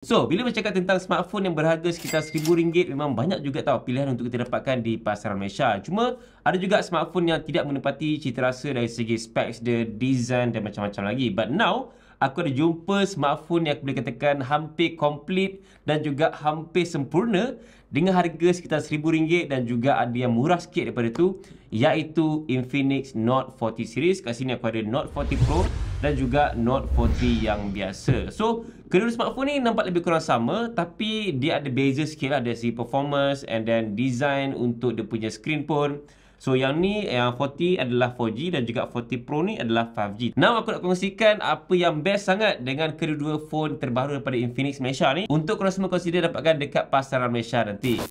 So, bila bercakap tentang smartphone yang berharga sekitar rm ringgit, memang banyak juga tau pilihan untuk kita dapatkan di pasaran Malaysia. Cuma, ada juga smartphone yang tidak menepati citarasa dari segi specs dia, design dan macam-macam lagi. But now, aku ada jumpa smartphone yang aku boleh katakan hampir complete dan juga hampir sempurna dengan harga sekitar rm ringgit dan juga ada yang murah sikit daripada tu iaitu Infinix Note 40 series. Kat sini aku ada Note 40 Pro dan juga Note 40 yang biasa. So, Kedua-dua smartphone ni nampak lebih kurang sama tapi dia ada beza sikit lah dari segi performance and then design untuk dia punya screen pun. So yang ni yang 40 adalah 4G dan juga 40 Pro ni adalah 5G. Now aku nak kongsikan apa yang best sangat dengan kedua-dua phone terbaru daripada Infinix Malaysia ni untuk korang semua consider dapatkan dekat pasaran Malaysia nanti.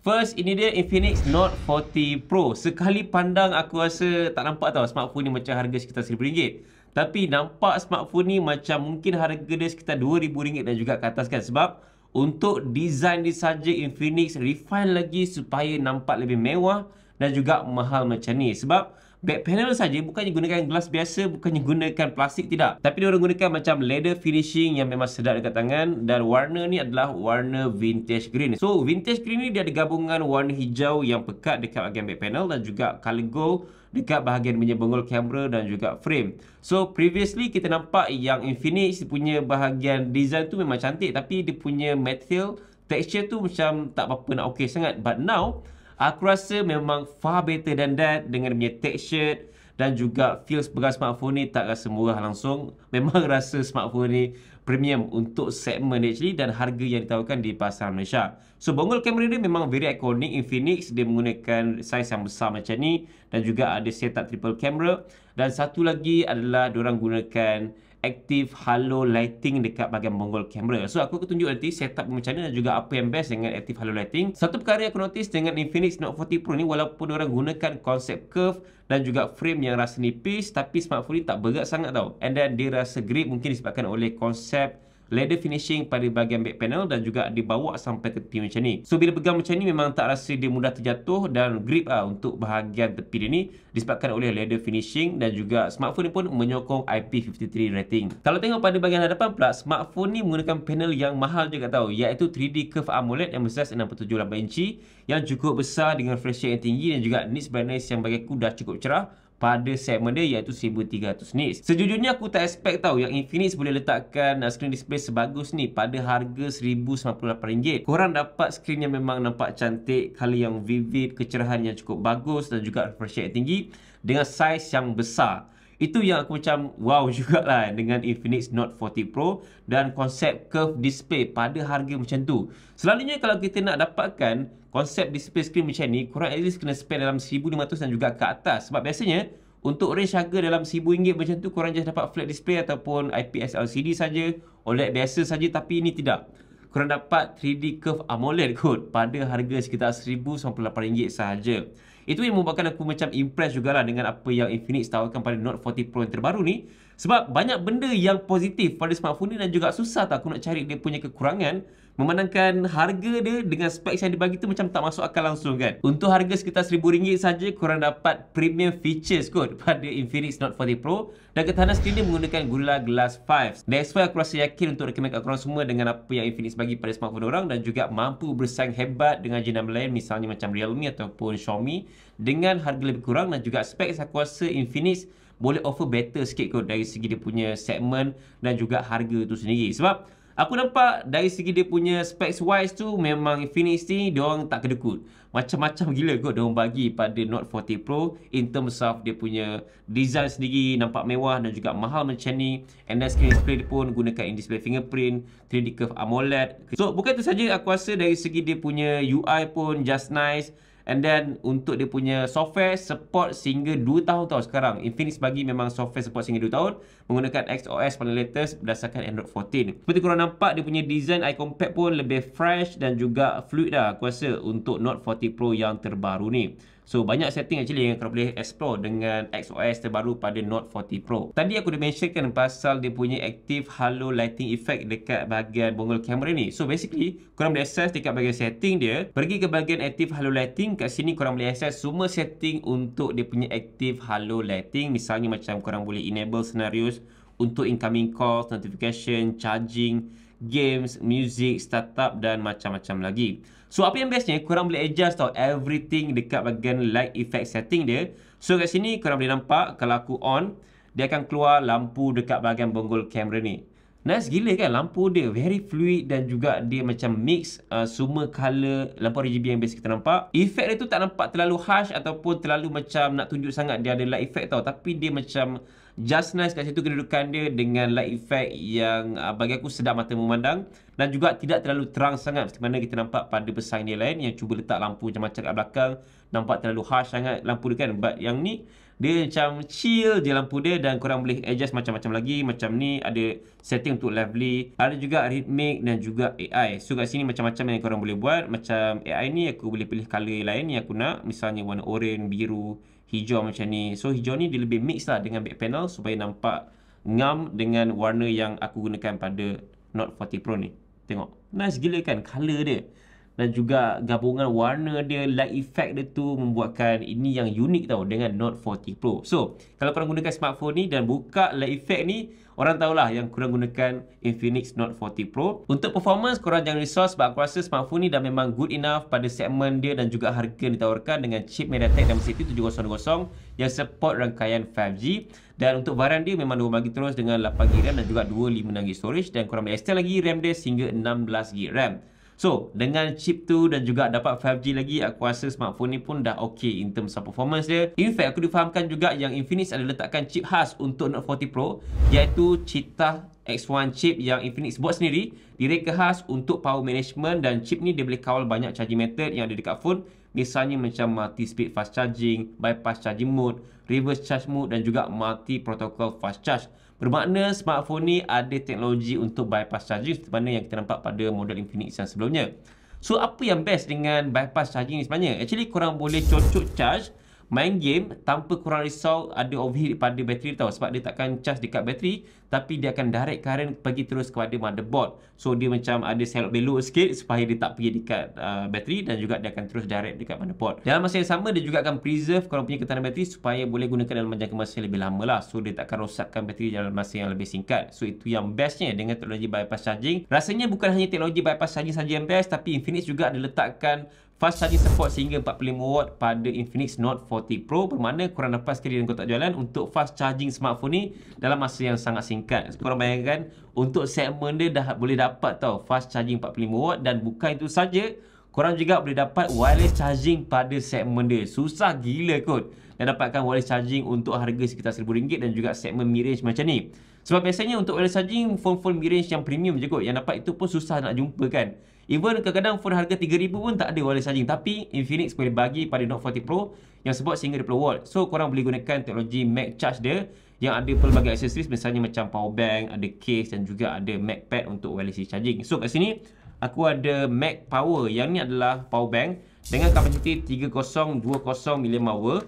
First, ini dia Infinix Note 40 Pro. Sekali pandang aku rasa tak nampak tau smartphone ni macam harga sekitar RM1,000. Tapi nampak smartphone ni macam mungkin harga dia sekitar rm ringgit dan juga ke atas kan. Sebab untuk design dia saja Infinix refine lagi supaya nampak lebih mewah dan juga mahal macam ni. Sebab back panel saja bukannya gunakan gelas biasa, bukannya gunakan plastik tidak. Tapi dia orang gunakan macam leather finishing yang memang sedap dekat tangan dan warna ni adalah warna vintage green. So vintage green ni dia ada gabungan warna hijau yang pekat dekat bagian back panel dan juga color gold dekat bahagian punya bengol kamera dan juga frame. So previously kita nampak yang Infinix punya bahagian design tu memang cantik tapi dia punya material texture tu macam tak apa-apa nak okey sangat but now aku rasa memang far better than that dengan punya texture dan juga feels pegang smartphone ni tak rasa murah langsung memang rasa smartphone ni premium untuk segmen actually dan harga yang ditawarkan di pasaran Malaysia. So bongol kamera ni memang very iconic Infinix dia menggunakan saiz yang besar macam ni dan juga ada setup triple camera dan satu lagi adalah diorang gunakan active halo lighting dekat bahagian bonggol kamera. So aku akan tunjuk nanti setup macam mana dan juga apa yang best dengan active halo lighting. Satu perkara yang aku notice dengan Infinix Note 40 Pro ni walaupun orang gunakan konsep curve dan juga frame yang rasa nipis tapi smartphone ni tak berat sangat tau. And then dia rasa grip mungkin disebabkan oleh konsep leather finishing pada bahagian back panel dan juga dibawa sampai ke tepi macam ni. So bila pegang macam ni memang tak rasa dia mudah terjatuh dan grip ah untuk bahagian tepi dia ni disebabkan oleh leather finishing dan juga smartphone ni pun menyokong IP53 rating. Kalau tengok pada bahagian hadapan pula smartphone ni menggunakan panel yang mahal juga tahu iaitu 3D curve AMOLED yang bersaiz 6.78 inci yang cukup besar dengan flash rate yang tinggi dan juga nits brightness yang bagi aku dah cukup cerah pada segmen dia iaitu 1300 nits. Sejujurnya aku tak expect tau yang Infinix boleh letakkan uh, screen display sebagus ni pada harga RM1098. Korang dapat screen yang memang nampak cantik, color yang vivid, kecerahan yang cukup bagus dan juga refresh rate tinggi dengan saiz yang besar. Itu yang aku macam wow jugalah dengan Infinix Note 40 Pro dan konsep curve display pada harga macam tu. Selalunya kalau kita nak dapatkan konsep display screen macam ni, kurang at least kena spend dalam RM1,500 dan juga ke atas. Sebab biasanya untuk range harga dalam RM1,000 macam tu, kurang just dapat flat display ataupun IPS LCD saja, OLED biasa saja tapi ini tidak. Kurang dapat 3D curve AMOLED kot pada harga sekitar RM1,098 sahaja. Itu yang membuatkan aku macam impressed jugalah dengan apa yang Infinix tawarkan pada Note 40 Pro yang terbaru ni. Sebab banyak benda yang positif pada smartphone ni dan juga susah tak aku nak cari dia punya kekurangan memandangkan harga dia dengan spek yang dibagi tu macam tak masuk akal langsung kan. Untuk harga sekitar rm ringgit saja korang dapat premium features kot pada Infinix Note 40 Pro dan ketahanan screen dia menggunakan gula Glass 5. That's why aku rasa yakin untuk recommend kat korang semua dengan apa yang Infinix bagi pada smartphone orang dan juga mampu bersaing hebat dengan jenama lain misalnya macam Realme ataupun Xiaomi dengan harga lebih kurang dan juga spek yang aku rasa Infinix boleh offer better sikit kot dari segi dia punya segmen dan juga harga tu sendiri. Sebab Aku nampak dari segi dia punya specs wise tu memang Infinix ni dia orang tak kedekut. Macam-macam gila kot dia orang bagi pada Note 40 Pro in terms of dia punya design sendiri nampak mewah dan juga mahal macam ni. And screen display pun gunakan in display fingerprint, 3D curve AMOLED. So bukan tu saja aku rasa dari segi dia punya UI pun just nice. And then untuk dia punya software support sehingga 2 tahun tau sekarang. Infinix bagi memang software support sehingga 2 tahun menggunakan XOS paling latest berdasarkan Android 14. Seperti korang nampak dia punya design icon pack pun lebih fresh dan juga fluid dah aku rasa untuk Note 40 Pro yang terbaru ni. So banyak setting actually yang kau boleh explore dengan XOS terbaru pada Note 40 Pro. Tadi aku dah mentionkan pasal dia punya active halo lighting effect dekat bahagian bongol kamera ni. So basically, korang boleh access dekat bahagian setting dia. Pergi ke bahagian active halo lighting, kat sini korang boleh access semua setting untuk dia punya active halo lighting. Misalnya macam korang boleh enable scenarios untuk incoming calls, notification, charging, games, music, startup dan macam-macam lagi. So apa yang bestnya korang boleh adjust tau everything dekat bahagian light effect setting dia. So kat sini korang boleh nampak kalau aku on dia akan keluar lampu dekat bahagian bonggol kamera ni. Nice gila kan lampu dia very fluid dan juga dia macam mix uh, semua color lampu RGB yang biasa kita nampak. Effect dia tu tak nampak terlalu harsh ataupun terlalu macam nak tunjuk sangat dia ada light effect tau tapi dia macam just nice kat situ kedudukan dia dengan light effect yang uh, bagi aku sedap mata memandang dan juga tidak terlalu terang sangat seperti mana kita nampak pada pesaing dia lain yang cuba letak lampu macam-macam kat belakang nampak terlalu harsh sangat lampu dia kan but yang ni dia macam chill je lampu dia dan korang boleh adjust macam-macam lagi macam ni ada setting untuk lovely ada juga rhythmic dan juga AI so kat sini macam-macam yang korang boleh buat macam AI ni aku boleh pilih colour lain yang aku nak misalnya warna oranye, biru hijau macam ni. So hijau ni dia lebih mix lah dengan back panel supaya nampak ngam dengan warna yang aku gunakan pada Note 40 Pro ni. Tengok. Nice gila kan color dia dan juga gabungan warna dia light effect dia tu membuatkan ini yang unik tau dengan Note 40 Pro. So, kalau korang gunakan smartphone ni dan buka light effect ni, orang tahulah yang kurang gunakan Infinix Note 40 Pro. Untuk performance, korang jangan risau sebab aku rasa smartphone ni dah memang good enough pada segmen dia dan juga harga ditawarkan dengan chip MediaTek dan City 7000 yang support rangkaian 5G. Dan untuk varian dia memang 2GB terus dengan 8GB RAM dan juga 256GB storage dan korang boleh extend lagi RAM dia sehingga 16GB RAM. So, dengan chip tu dan juga dapat 5G lagi, aku rasa smartphone ni pun dah okay in terms of performance dia. In fact, aku difahamkan juga yang Infinix ada letakkan chip khas untuk Note 40 Pro iaitu Cita X1 chip yang Infinix buat sendiri direka khas untuk power management dan chip ni dia boleh kawal banyak charging method yang ada dekat phone misalnya macam multi speed fast charging, bypass charging mode, reverse charge mode dan juga multi protocol fast charge Bermakna smartphone ni ada teknologi untuk bypass charging seperti mana yang kita nampak pada model Infinix yang sebelumnya. So apa yang best dengan bypass charging ni sebenarnya? Actually korang boleh cocok charge main game tanpa kurang risau ada overheat pada bateri tau sebab dia takkan charge dekat bateri tapi dia akan direct current pergi terus kepada motherboard so dia macam ada selok belok sikit supaya dia tak pergi dekat uh, bateri dan juga dia akan terus direct dekat motherboard dalam masa yang sama dia juga akan preserve kalau punya ketahanan bateri supaya boleh gunakan dalam jangka masa yang lebih lama lah so dia takkan rosakkan bateri dalam masa yang lebih singkat so itu yang bestnya dengan teknologi bypass charging rasanya bukan hanya teknologi bypass charging saja yang best tapi Infinix juga ada letakkan Fast Charging Support sehingga 45W pada Infinix Note 40 Pro bermakna korang dapat sekali dengan kotak jualan untuk Fast Charging smartphone ni dalam masa yang sangat singkat. Korang bayangkan untuk segmen dia dah boleh dapat tau Fast Charging 45W dan bukan itu saja korang juga boleh dapat wireless charging pada segmen dia. Susah gila kot dan dapatkan wireless charging untuk harga sekitar RM1,000 dan juga segmen mid-range macam ni. Sebab biasanya untuk wireless charging, phone-phone mid-range yang premium je kot. Yang dapat itu pun susah nak jumpa kan. Even kadang-kadang phone harga 3000 pun tak ada wireless charging Tapi Infinix boleh bagi pada Note 40 Pro Yang sebut sehingga 20 volt So korang boleh gunakan teknologi Mac Charge dia Yang ada pelbagai aksesoris Misalnya macam power bank, ada case dan juga ada Mac Pad untuk wireless charging So kat sini Aku ada Mac Power Yang ni adalah power bank Dengan kapasiti 3020mAh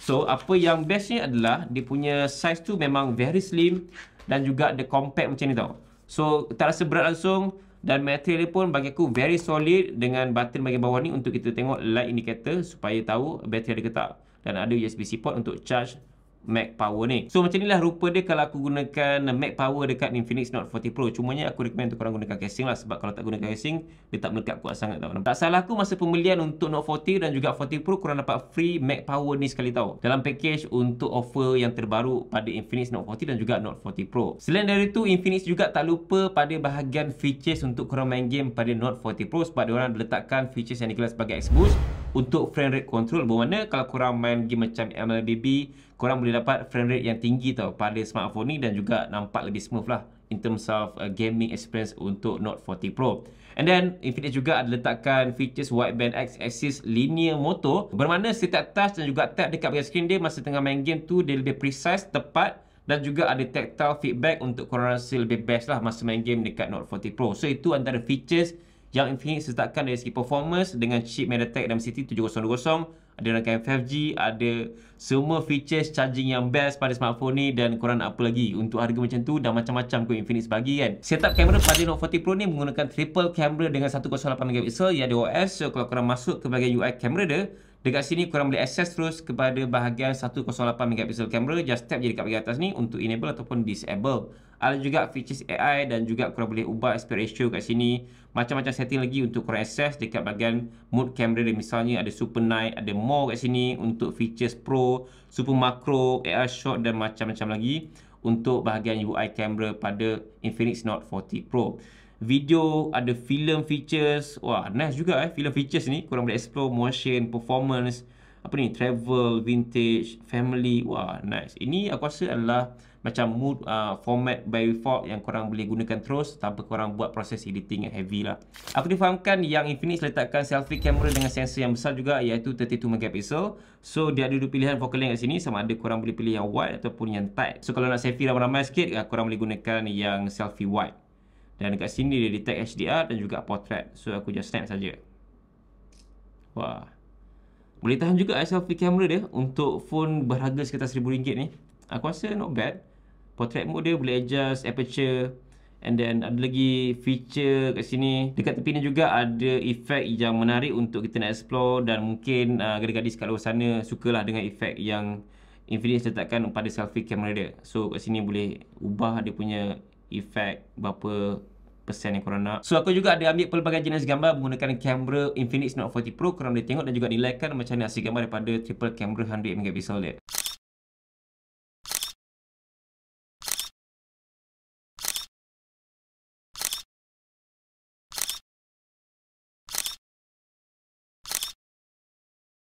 So apa yang bestnya adalah Dia punya size tu memang very slim Dan juga the compact macam ni tau So tak rasa berat langsung dan material pun bagi aku very solid dengan button bagi bawah ni untuk kita tengok light indicator supaya tahu bateri ada ke tak dan ada USB-C port untuk charge Mac Power ni. So macam inilah rupa dia kalau aku gunakan Mac Power dekat Infinix Note 40 Pro. Cuma ni aku recommend untuk korang gunakan casing lah sebab kalau tak gunakan casing dia tak melekat kuat sangat tau. Tak salah aku masa pembelian untuk Note 40 dan juga 40 Pro korang dapat free Mac Power ni sekali tau. Dalam package untuk offer yang terbaru pada Infinix Note 40 dan juga Note 40 Pro. Selain dari tu, Infinix juga tak lupa pada bahagian features untuk korang main game pada Note 40 Pro sebab diorang letakkan features yang dikelas sebagai Xboost untuk frame rate control bermakna kalau korang main game macam MLBB korang boleh dapat frame rate yang tinggi tau pada smartphone ni dan juga nampak lebih smooth lah in terms of uh, gaming experience untuk Note 40 Pro and then Infinix juga ada letakkan features wideband X axis linear motor bermakna setiap touch dan juga tap dekat bagian screen dia masa tengah main game tu dia lebih precise, tepat dan juga ada tactile feedback untuk korang rasa lebih best lah masa main game dekat Note 40 Pro. So itu antara features Young Infinix sertakan dari segi performance dengan chip MediaTek MCT7020 ada rangkaian 5G, ada semua features charging yang best pada smartphone ni dan korang nak apa lagi untuk harga macam tu dan macam-macam kau Infinix bagi kan setup kamera pada Note 40 Pro ni menggunakan triple kamera dengan 108MP yang ada OS so kalau korang masuk ke bahagian UI kamera dia dekat sini korang boleh access terus kepada bahagian 108MP kamera just tap je dekat bahagian atas ni untuk enable ataupun disable ada juga features AI dan juga korang boleh ubah aspect ratio kat sini. Macam-macam setting lagi untuk korang access dekat bahagian mood camera dia. Misalnya ada super night, ada more kat sini untuk features pro, super macro, AR shot dan macam-macam lagi untuk bahagian UI camera pada Infinix Note 40 Pro. Video, ada film features. Wah, nice juga eh film features ni. Korang boleh explore motion, performance, apa ni, travel, vintage, family. Wah, nice. Ini aku rasa adalah macam mood uh, format by default yang korang boleh gunakan terus tanpa korang buat proses editing yang heavy lah. Aku difahamkan yang Infinix letakkan selfie camera dengan sensor yang besar juga iaitu 32 megapixel. So dia ada dua pilihan focal length kat sini sama ada korang boleh pilih yang wide ataupun yang tight. So kalau nak selfie ramai-ramai sikit uh, korang boleh gunakan yang selfie wide. Dan kat sini dia detect HDR dan juga portrait. So aku just snap saja. Wah. Boleh tahan juga eh, selfie camera dia untuk phone berharga sekitar RM1,000 ni. Aku rasa not bad portrait mode dia boleh adjust aperture and then ada lagi feature kat sini dekat tepi ni juga ada efek yang menarik untuk kita nak explore dan mungkin uh, gadis-gadis kat luar sana sukalah dengan efek yang Infinix letakkan pada selfie camera dia so kat sini boleh ubah dia punya efek berapa persen yang korang nak. So aku juga ada ambil pelbagai jenis gambar menggunakan kamera Infinix Note 40 Pro korang boleh tengok dan juga nilaikan macam ni hasil gambar daripada triple camera 100MP dia.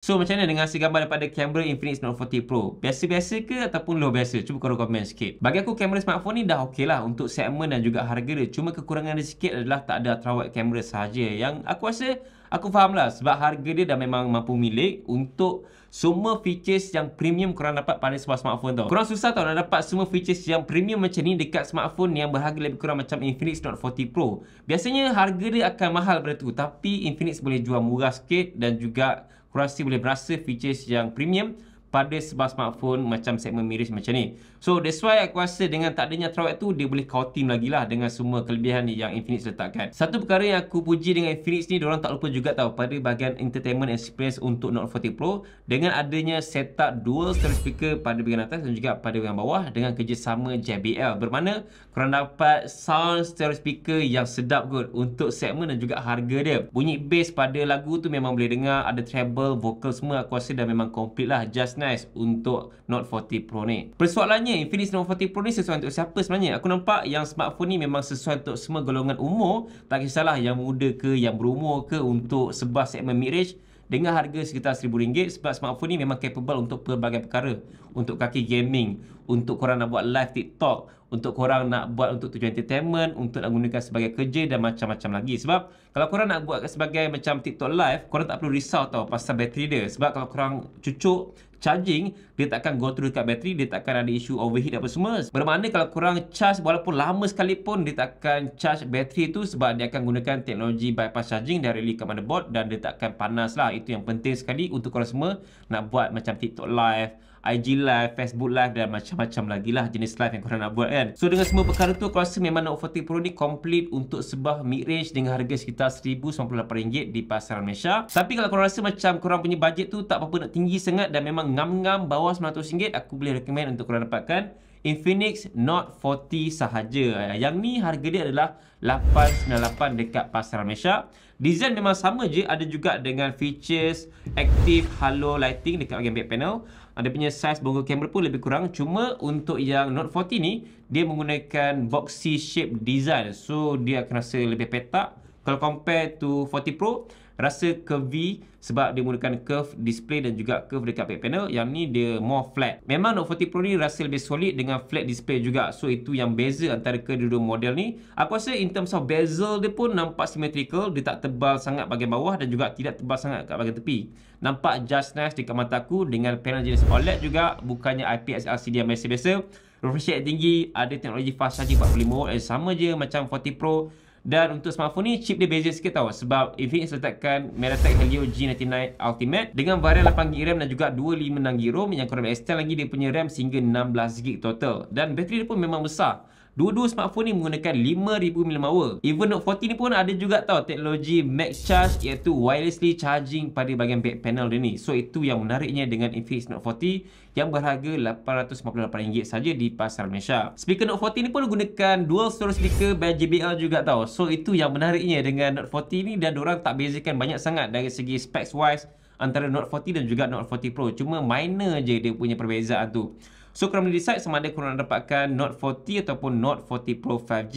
So macam mana dengan hasil gambar daripada kamera Infinix Note 40 Pro? Biasa-biasa ke ataupun luar biasa? Cuba korang komen sikit. Bagi aku kamera smartphone ni dah okey lah untuk segmen dan juga harga dia. Cuma kekurangan dia sikit adalah tak ada ultra wide kamera sahaja. Yang aku rasa aku faham lah sebab harga dia dah memang mampu milik untuk semua features yang premium korang dapat pada sebuah smartphone tau. Korang susah tau nak dapat semua features yang premium macam ni dekat smartphone yang berharga lebih kurang macam Infinix Note 40 Pro. Biasanya harga dia akan mahal pada tu tapi Infinix boleh jual murah sikit dan juga Kurasi, still boleh berasa features yang premium pada sebab smartphone macam segmen miris macam ni. So that's why aku rasa dengan tak adanya throwback tu dia boleh kautim lagi lah dengan semua kelebihan ni yang Infinix letakkan. Satu perkara yang aku puji dengan Infinix ni orang tak lupa juga tau pada bahagian entertainment experience untuk Note 40 Pro dengan adanya setup dual stereo speaker pada bahagian atas dan juga pada bahagian bawah dengan kerjasama JBL. Bermana korang dapat sound stereo speaker yang sedap kot untuk segmen dan juga harga dia. Bunyi bass pada lagu tu memang boleh dengar ada treble, vocal semua aku rasa dah memang complete lah. Just nice untuk Note 40 Pro ni. Persoalannya Infinix Note 40 Pro ni sesuai untuk siapa sebenarnya? Aku nampak yang smartphone ni memang sesuai untuk semua golongan umur. Tak kisahlah yang muda ke yang berumur ke untuk sebuah segmen mid-range dengan harga sekitar rm ringgit sebab smartphone ni memang capable untuk pelbagai perkara. Untuk kaki gaming, untuk korang nak buat live TikTok, untuk korang nak buat untuk tujuan entertainment, untuk nak gunakan sebagai kerja dan macam-macam lagi. Sebab kalau korang nak buat sebagai macam TikTok live, korang tak perlu risau tau pasal bateri dia. Sebab kalau korang cucuk, charging dia takkan go through dekat bateri dia takkan ada isu overheat apa semua bermakna kalau kurang charge walaupun lama sekali pun dia takkan charge bateri tu sebab dia akan gunakan teknologi bypass charging dari Lee Commander Board dan dia takkan panas lah itu yang penting sekali untuk korang semua nak buat macam TikTok live IG live, Facebook live dan macam-macam lagi lah jenis live yang korang nak buat kan. So dengan semua perkara tu aku rasa memang Note 40 Pro ni complete untuk sebuah mid-range dengan harga sekitar RM1,098 di pasaran Malaysia. Tapi kalau korang rasa macam korang punya budget tu tak apa-apa nak tinggi sangat dan memang ngam-ngam bawah RM900, aku boleh recommend untuk korang dapatkan Infinix Note 40 sahaja. Yang ni harga dia adalah RM898 dekat pasaran Malaysia. Design memang sama je. Ada juga dengan features active halo lighting dekat bagian back panel. Dia punya size bongkar kamera pun lebih kurang Cuma untuk yang Note 40 ni Dia menggunakan boxy shape design So dia akan rasa lebih petak Kalau compare to 40 Pro rasa curvy sebab dia menggunakan curve display dan juga curve dekat back panel yang ni dia more flat memang Note 40 Pro ni rasa lebih solid dengan flat display juga so itu yang beza antara kedua-dua model ni aku rasa in terms of bezel dia pun nampak symmetrical dia tak tebal sangat bagian bawah dan juga tidak tebal sangat kat bagian tepi nampak just nice dekat mata aku dengan panel jenis OLED juga bukannya IPS LCD yang biasa-biasa refresh rate tinggi ada teknologi fast charging 45W dan sama je macam 40 Pro dan untuk smartphone ni chip dia beza sikit tau sebab if it sertakan MediaTek Helio G99 Ultimate dengan varian 8GB RAM dan juga 256GB ROM yang korang extend lagi dia punya RAM sehingga 16GB total dan bateri dia pun memang besar Dua-dua smartphone ni menggunakan 5000 mAh. Even Note 40 ni pun ada juga tau teknologi Max Charge iaitu wirelessly charging pada bahagian back panel dia ni. So itu yang menariknya dengan Infinix Note 40 yang berharga RM858 saja di pasar Malaysia. Speaker Note 40 ni pun gunakan dual stereo speaker by JBL juga tau. So itu yang menariknya dengan Note 40 ni dan orang tak bezakan banyak sangat dari segi specs wise antara Note 40 dan juga Note 40 Pro. Cuma minor je dia punya perbezaan tu. So korang boleh decide sama ada korang dapatkan Note 40 ataupun Note 40 Pro 5G.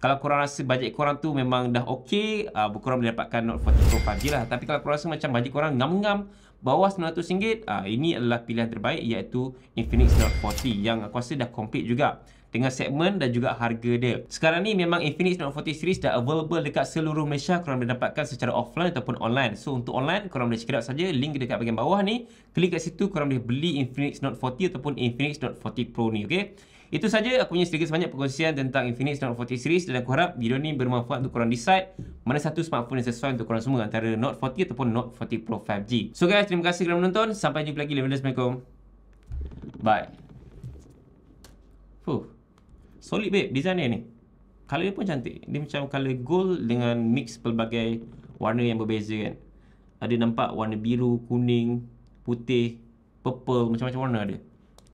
Kalau korang rasa bajet korang tu memang dah okey, uh, ah, korang boleh dapatkan Note 40 Pro 5G lah. Tapi kalau korang rasa macam bajet korang ngam-ngam, bawah RM900, uh, ah, ini adalah pilihan terbaik iaitu Infinix Note 40 yang aku rasa dah complete juga dengan segmen dan juga harga dia. Sekarang ni memang Infinix Note 40 series dah available dekat seluruh Malaysia. Korang boleh dapatkan secara offline ataupun online. So untuk online, korang boleh check out saja link dekat bahagian bawah ni. Klik kat situ, korang boleh beli Infinix Note 40 ataupun Infinix Note 40 Pro ni. Okay? Itu saja aku punya sedikit sebanyak perkongsian tentang Infinix Note 40 series dan aku harap video ni bermanfaat untuk korang decide mana satu smartphone yang sesuai untuk korang semua antara Note 40 ataupun Note 40 Pro 5G. So guys, terima kasih kerana menonton. Sampai jumpa lagi. Assalamualaikum. Bye solid babe design dia ni color dia pun cantik dia macam color gold dengan mix pelbagai warna yang berbeza kan ada nampak warna biru kuning putih purple macam-macam warna ada